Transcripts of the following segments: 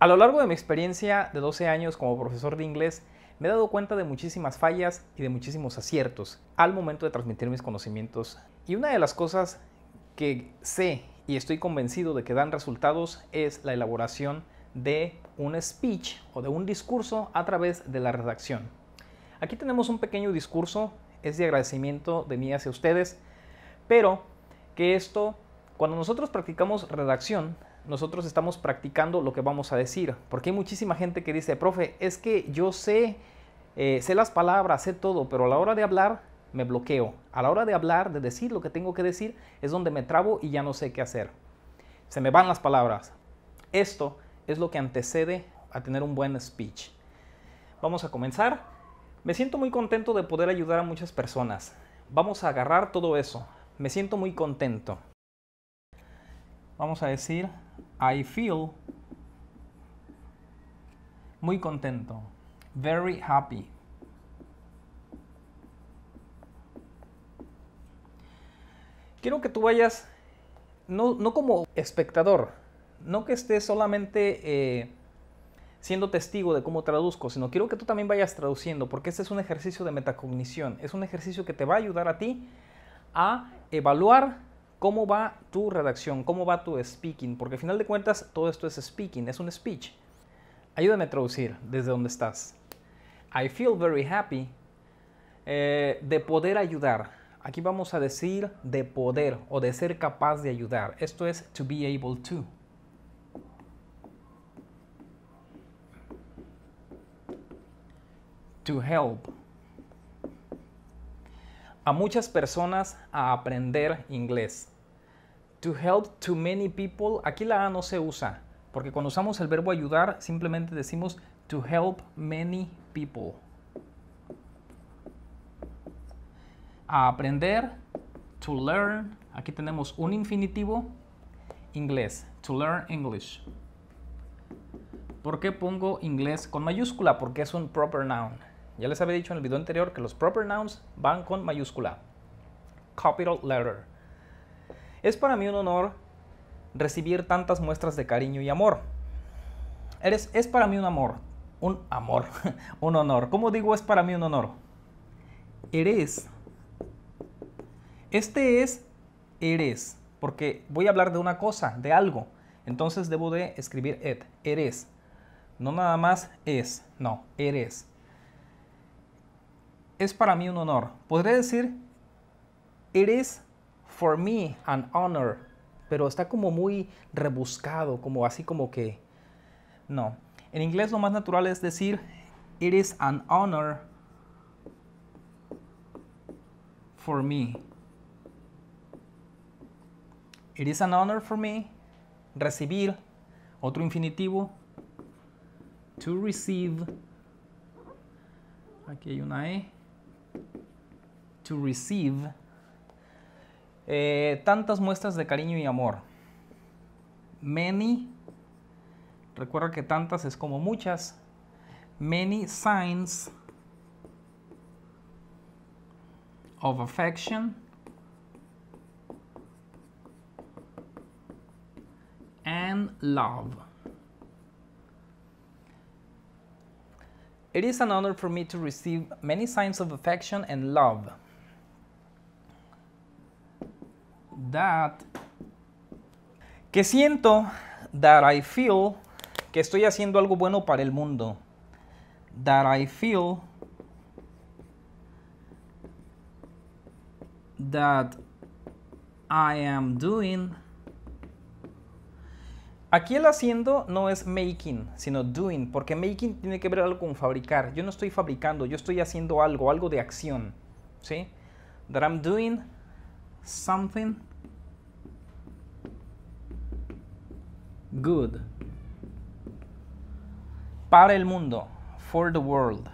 A lo largo de mi experiencia de 12 años como profesor de inglés, me he dado cuenta de muchísimas fallas y de muchísimos aciertos al momento de transmitir mis conocimientos. Y una de las cosas que sé y estoy convencido de que dan resultados es la elaboración de un speech o de un discurso a través de la redacción. Aquí tenemos un pequeño discurso, es de agradecimiento de mí hacia ustedes, pero que esto, cuando nosotros practicamos redacción, nosotros estamos practicando lo que vamos a decir. Porque hay muchísima gente que dice, profe, es que yo sé, eh, sé las palabras, sé todo, pero a la hora de hablar me bloqueo. A la hora de hablar, de decir lo que tengo que decir, es donde me trabo y ya no sé qué hacer. Se me van las palabras. Esto es lo que antecede a tener un buen speech. Vamos a comenzar. Me siento muy contento de poder ayudar a muchas personas. Vamos a agarrar todo eso. Me siento muy contento. Vamos a decir, I feel muy contento. Very happy. Quiero que tú vayas, no, como espectador, no que estés solamente eh, siendo testigo de cómo traduzco, sino quiero que tú también vayas traduciendo, porque este es un ejercicio de metacognición, es un ejercicio que te va a ayudar a ti a evaluar cómo va tu redacción, cómo va tu speaking, porque al final de cuentas todo esto es speaking, es un speech. Ayúdame a traducir desde donde estás. I feel very happy eh, de poder ayudar. Aquí vamos a decir de poder o de ser capaz de ayudar. Esto es to be able to. To help a muchas personas a aprender inglés. To help too many people, aquí la A no se usa, porque cuando usamos el verbo ayudar simplemente decimos to help many people. A aprender, to learn, aquí tenemos un infinitivo, inglés, to learn English. ¿Por qué pongo inglés con mayúscula? Porque es un proper noun. Ya les había dicho en el video anterior que los proper nouns van con mayúscula. Capital letter. Es para mí un honor recibir tantas muestras de cariño y amor. Eres, es para mí un amor. Un amor. un honor. ¿Cómo digo es para mí un honor? Eres. Este es eres. Porque voy a hablar de una cosa, de algo. Entonces debo de escribir et. Eres. No nada más es. No, eres es para mí un honor. podría decir, it is for me an honor, pero está como muy rebuscado, como así como que... No. En inglés lo más natural es decir, it is an honor for me. It is an honor for me. Recibir, otro infinitivo. To receive. Aquí hay una E to receive eh, tantas muestras de cariño y amor. Many, recuerda que tantas es como muchas. Many signs of affection and love. It is an honor for me to receive many signs of affection and love. That. Que siento, that I feel, que estoy haciendo algo bueno para el mundo. That I feel that I am doing Aquí el haciendo no es making, sino doing, porque making tiene que ver algo con fabricar. Yo no estoy fabricando, yo estoy haciendo algo, algo de acción. ¿Sí? That I'm doing something good. Para el mundo, for the world.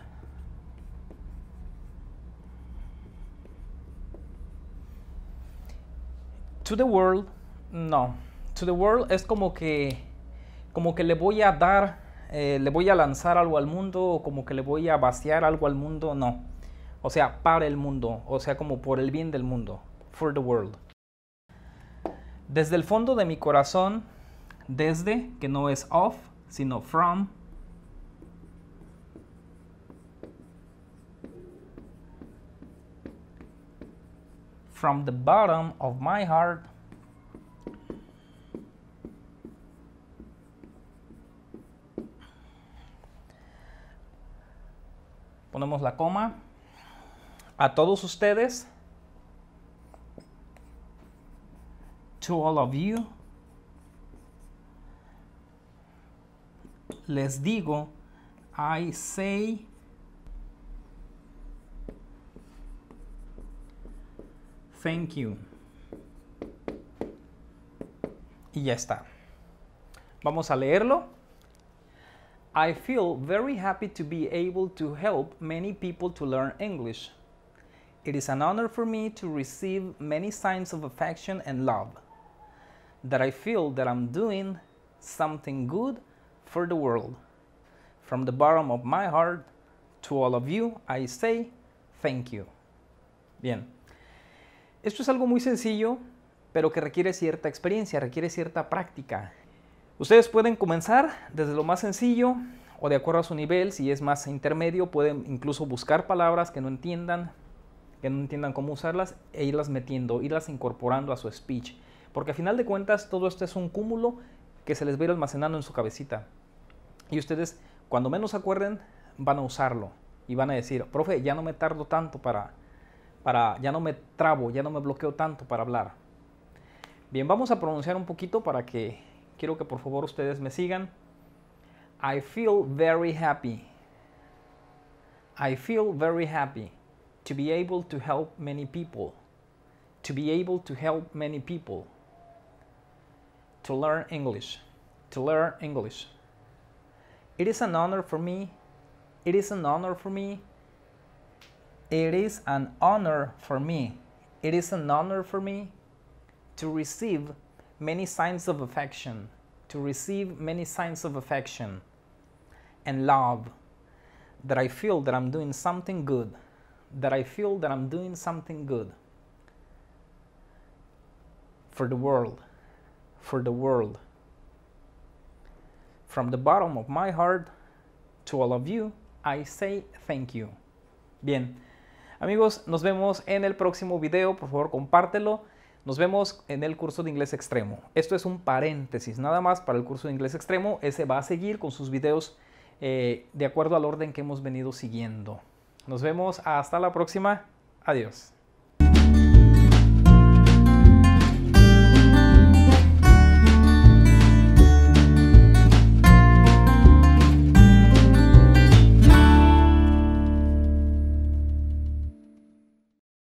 To the world, no to the world es como que, como que le voy a dar, eh, le voy a lanzar algo al mundo, o como que le voy a vaciar algo al mundo, no. O sea, para el mundo, o sea, como por el bien del mundo, for the world. Desde el fondo de mi corazón, desde, que no es off, sino from, from the bottom of my heart ponemos la coma. A todos ustedes. To all of you. Les digo, I say. Thank you. Y ya está. Vamos a leerlo. I feel very happy to be able to help many people to learn English. It is an honor for me to receive many signs of affection and love. That I feel that I'm doing something good for the world. From the bottom of my heart, to all of you, I say thank you. Bien. Esto es algo muy sencillo, pero que requiere cierta experiencia, requiere cierta práctica. Ustedes pueden comenzar desde lo más sencillo o de acuerdo a su nivel, si es más intermedio, pueden incluso buscar palabras que no entiendan, que no entiendan cómo usarlas e irlas metiendo, irlas incorporando a su speech. Porque a final de cuentas todo esto es un cúmulo que se les va a ir almacenando en su cabecita. Y ustedes, cuando menos acuerden, van a usarlo. Y van a decir, profe, ya no me tardo tanto para, para, ya no me trabo, ya no me bloqueo tanto para hablar. Bien, vamos a pronunciar un poquito para que Quiero que por favor ustedes me sigan. I feel very happy. I feel very happy to be able to help many people. To be able to help many people. To learn English. To learn English. It is an honor for me. It is an honor for me. It is an honor for me. It is an honor for me to receive many signs of affection, to receive many signs of affection and love, that I feel that I'm doing something good, that I feel that I'm doing something good for the world, for the world. From the bottom of my heart to all of you, I say thank you. Bien, amigos, nos vemos en el próximo video. Por favor, compártelo. Nos vemos en el curso de inglés extremo. Esto es un paréntesis nada más para el curso de inglés extremo. Ese va a seguir con sus videos eh, de acuerdo al orden que hemos venido siguiendo. Nos vemos hasta la próxima. Adiós.